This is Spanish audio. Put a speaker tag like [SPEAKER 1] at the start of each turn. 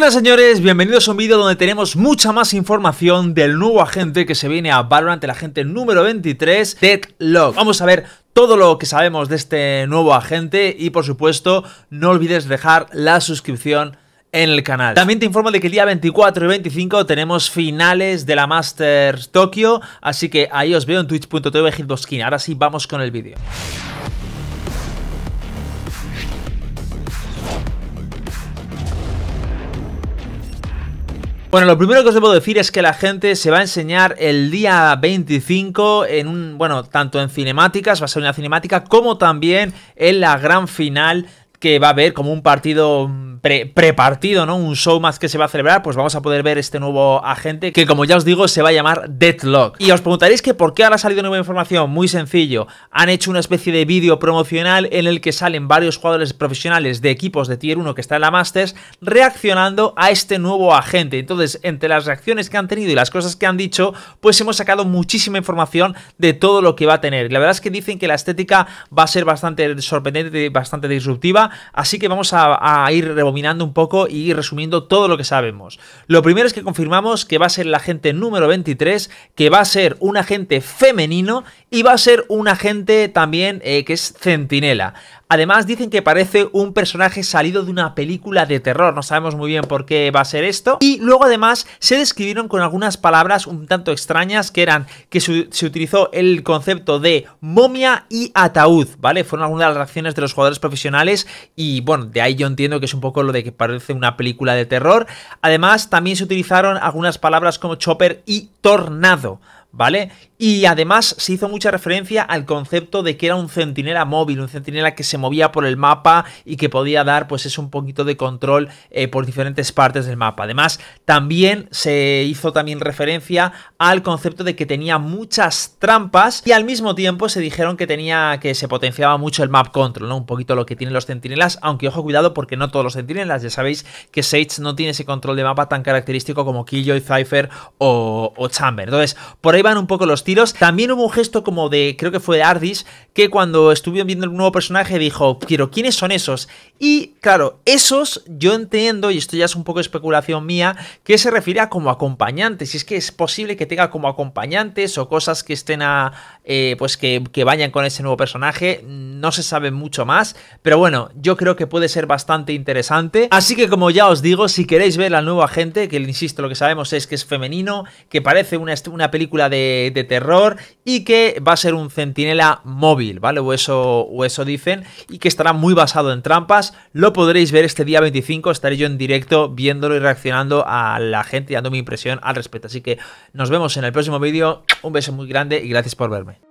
[SPEAKER 1] buenas señores, bienvenidos a un vídeo donde tenemos mucha más información del nuevo agente que se viene a Valorant, el agente número 23, Deadlock. Vamos a ver todo lo que sabemos de este nuevo agente y por supuesto no olvides dejar la suscripción en el canal. También te informo de que el día 24 y 25 tenemos finales de la Masters Tokio, así que ahí os veo en twitch.tv Ahora sí, vamos con el vídeo. Bueno, lo primero que os debo decir es que la gente se va a enseñar el día 25 en un, bueno, tanto en cinemáticas, va a ser una cinemática, como también en la gran final que va a haber como un partido pre, prepartido, ¿no? Un show más que se va a celebrar, pues vamos a poder ver este nuevo agente que, como ya os digo, se va a llamar Deadlock. Y os preguntaréis que por qué ahora ha salido nueva información. Muy sencillo. Han hecho una especie de vídeo promocional en el que salen varios jugadores profesionales de equipos de Tier 1 que está en la Masters reaccionando a este nuevo agente. Entonces, entre las reacciones que han tenido y las cosas que han dicho, pues hemos sacado muchísima información de todo lo que va a tener. La verdad es que dicen que la estética va a ser bastante sorprendente, bastante disruptiva, así que vamos a, ir revolucionando Dominando un poco y resumiendo todo lo que sabemos. Lo primero es que confirmamos que va a ser el agente número 23, que va a ser un agente femenino y va a ser un agente también eh, que es centinela. Además dicen que parece un personaje salido de una película de terror, no sabemos muy bien por qué va a ser esto. Y luego además se describieron con algunas palabras un tanto extrañas que eran que se, se utilizó el concepto de momia y ataúd, ¿vale? Fueron algunas de las reacciones de los jugadores profesionales y bueno, de ahí yo entiendo que es un poco lo de que parece una película de terror. Además, también se utilizaron algunas palabras como chopper y tornado. ¿Vale? Y además se hizo mucha referencia al concepto de que era un centinela móvil, un centinela que se movía por el mapa y que podía dar pues es un poquito de control eh, por diferentes partes del mapa. Además también se hizo también referencia al concepto de que tenía muchas trampas y al mismo tiempo se dijeron que tenía que se potenciaba mucho el map control, ¿no? Un poquito lo que tienen los centinelas, aunque ojo cuidado porque no todos los centinelas, ya sabéis que Sage no tiene ese control de mapa tan característico como Killjoy, Cypher o, o Chamber. Entonces, por ahí van un poco los también hubo un gesto como de, creo que fue de Ardis, que cuando estuvieron viendo el nuevo personaje dijo, quiero, ¿quiénes son esos? Y claro, esos yo entiendo, y esto ya es un poco especulación mía, que se refiere a como acompañantes. Y es que es posible que tenga como acompañantes o cosas que estén a, eh, pues que, vayan con ese nuevo personaje. No se sabe mucho más, pero bueno, yo creo que puede ser bastante interesante. Así que como ya os digo, si queréis ver al nuevo agente, que insisto, lo que sabemos es que es femenino, que parece una, una película de, de terror, Error y que va a ser un centinela móvil, ¿vale? O eso, o eso dicen, y que estará muy basado en trampas. Lo podréis ver este día 25, estaré yo en directo viéndolo y reaccionando a la gente y dando mi impresión al respecto. Así que nos vemos en el próximo vídeo, un beso muy grande y gracias por verme.